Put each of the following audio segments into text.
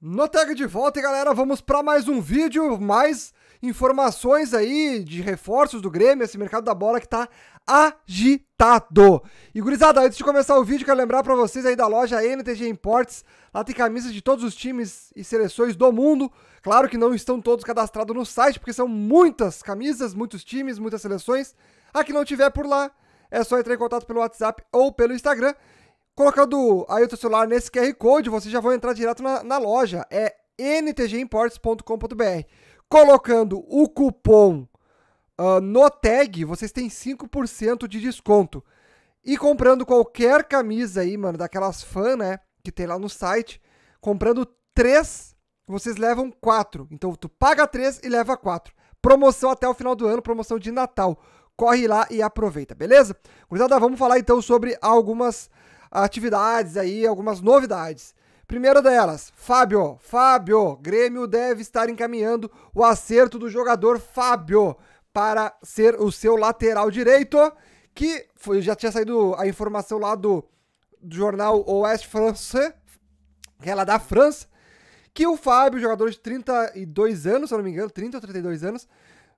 No tag de volta, galera, vamos para mais um vídeo, mais informações aí de reforços do Grêmio, esse mercado da bola que tá agitado. E gurizada, antes de começar o vídeo, quero lembrar para vocês aí da loja NTG Imports, lá tem camisas de todos os times e seleções do mundo. Claro que não estão todos cadastrados no site, porque são muitas camisas, muitos times, muitas seleções. A ah, que não tiver por lá, é só entrar em contato pelo WhatsApp ou pelo Instagram. Colocando aí o teu celular nesse QR Code, você já vai entrar direto na, na loja. É ntgimports.com.br. Colocando o cupom uh, no tag, vocês têm 5% de desconto. E comprando qualquer camisa aí, mano, daquelas fã, né, que tem lá no site, comprando três, vocês levam quatro. Então tu paga três e leva quatro. Promoção até o final do ano, promoção de Natal. Corre lá e aproveita, beleza? Gurizada, vamos falar então sobre algumas atividades aí, algumas novidades. Primeira delas, Fábio. Fábio, Grêmio deve estar encaminhando o acerto do jogador Fábio para ser o seu lateral direito, que foi, já tinha saído a informação lá do, do jornal Oeste France, que é lá da França, que o Fábio, jogador de 32 anos, se eu não me engano, 30 ou 32 anos,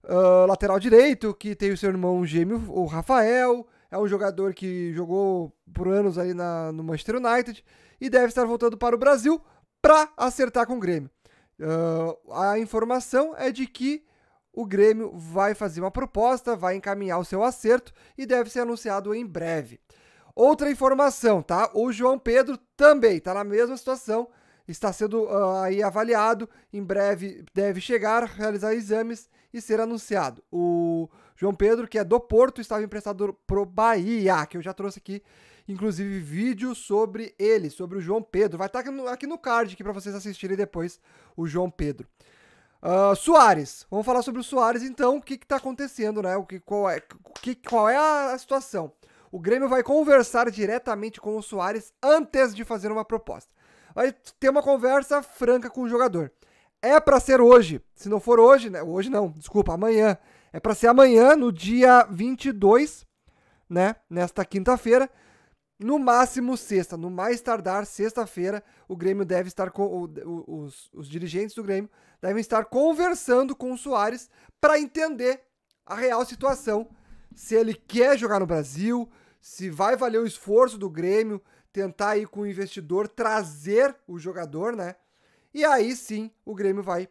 uh, lateral direito, que tem o seu irmão gêmeo, o Rafael, é um jogador que jogou por anos ali na, no Manchester United e deve estar voltando para o Brasil para acertar com o Grêmio. Uh, a informação é de que o Grêmio vai fazer uma proposta, vai encaminhar o seu acerto e deve ser anunciado em breve. Outra informação, tá? O João Pedro também está na mesma situação está sendo uh, aí avaliado, em breve deve chegar, realizar exames e ser anunciado. O João Pedro, que é do Porto, estava emprestado pro Bahia, que eu já trouxe aqui, inclusive, vídeo sobre ele, sobre o João Pedro. Vai estar tá aqui no, aqui no card aqui para vocês assistirem depois o João Pedro. Uh, Soares, vamos falar sobre o Soares então, o que está acontecendo, né? O que, qual, é, que, qual é a situação? O Grêmio vai conversar diretamente com o Soares antes de fazer uma proposta vai ter uma conversa franca com o jogador. É para ser hoje. Se não for hoje, né? Hoje não, desculpa, amanhã. É para ser amanhã, no dia 22, né? Nesta quinta-feira. No máximo sexta, no mais tardar sexta-feira, o Grêmio deve estar com o, os, os dirigentes do Grêmio devem estar conversando com o Soares para entender a real situação, se ele quer jogar no Brasil, se vai valer o esforço do Grêmio, tentar ir com o investidor trazer o jogador, né? E aí sim o Grêmio vai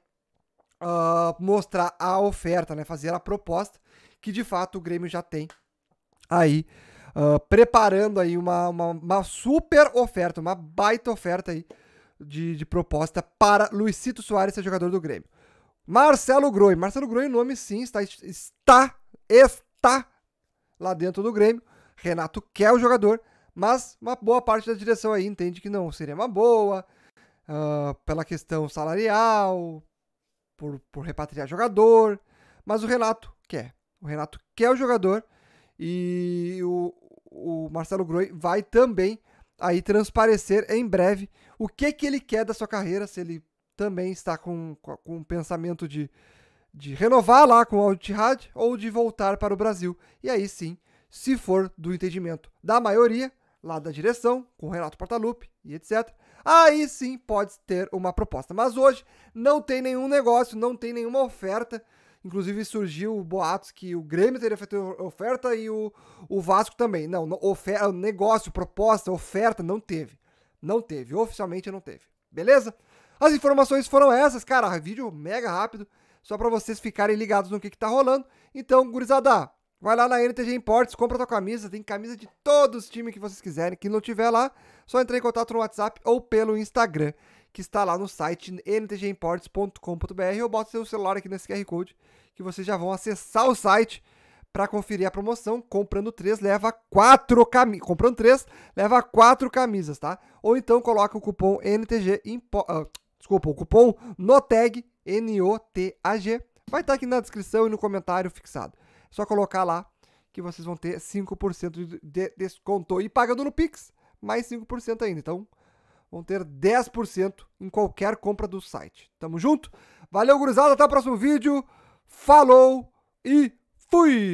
uh, mostrar a oferta, né? Fazer a proposta que de fato o Grêmio já tem aí uh, preparando aí uma, uma, uma, super oferta, uma baita oferta aí de, de proposta para Luizito Soares ser jogador do Grêmio. Marcelo Groi, Marcelo Groi, o nome sim está está está lá dentro do Grêmio. Renato quer o jogador, mas uma boa parte da direção aí entende que não seria uma boa, uh, pela questão salarial, por, por repatriar jogador. Mas o Renato quer. O Renato quer o jogador e o, o Marcelo Groi vai também aí transparecer em breve o que que ele quer da sua carreira, se ele também está com, com um pensamento de, de renovar lá com o Altihad ou de voltar para o Brasil. E aí sim, se for do entendimento da maioria, lá da direção, com o Renato Portaluppi e etc. Aí sim pode ter uma proposta. Mas hoje não tem nenhum negócio, não tem nenhuma oferta. Inclusive surgiu boatos que o Grêmio teria feito oferta e o, o Vasco também. Não, oferta, negócio, proposta, oferta, não teve. Não teve, oficialmente não teve. Beleza? As informações foram essas, cara. Vídeo mega rápido, só para vocês ficarem ligados no que, que tá rolando. Então, gurizada, Vai lá na NTG Imports, compra tua camisa, tem camisa de todos os times que vocês quiserem. Quem não tiver lá, só entrar em contato no WhatsApp ou pelo Instagram, que está lá no site ntgimports.com.br eu boto seu celular aqui nesse QR Code, que vocês já vão acessar o site para conferir a promoção. Comprando três, leva quatro camisas. Comprando três, leva quatro camisas, tá? Ou então coloca o cupom NTG Imports. Ah, desculpa, o cupom NOTAG, N-O-T-A-G. Vai estar tá aqui na descrição e no comentário fixado. Só colocar lá que vocês vão ter 5% de desconto. E pagando no Pix, mais 5% ainda. Então, vão ter 10% em qualquer compra do site. Tamo junto? Valeu, gurizada. Até o próximo vídeo. Falou e fui!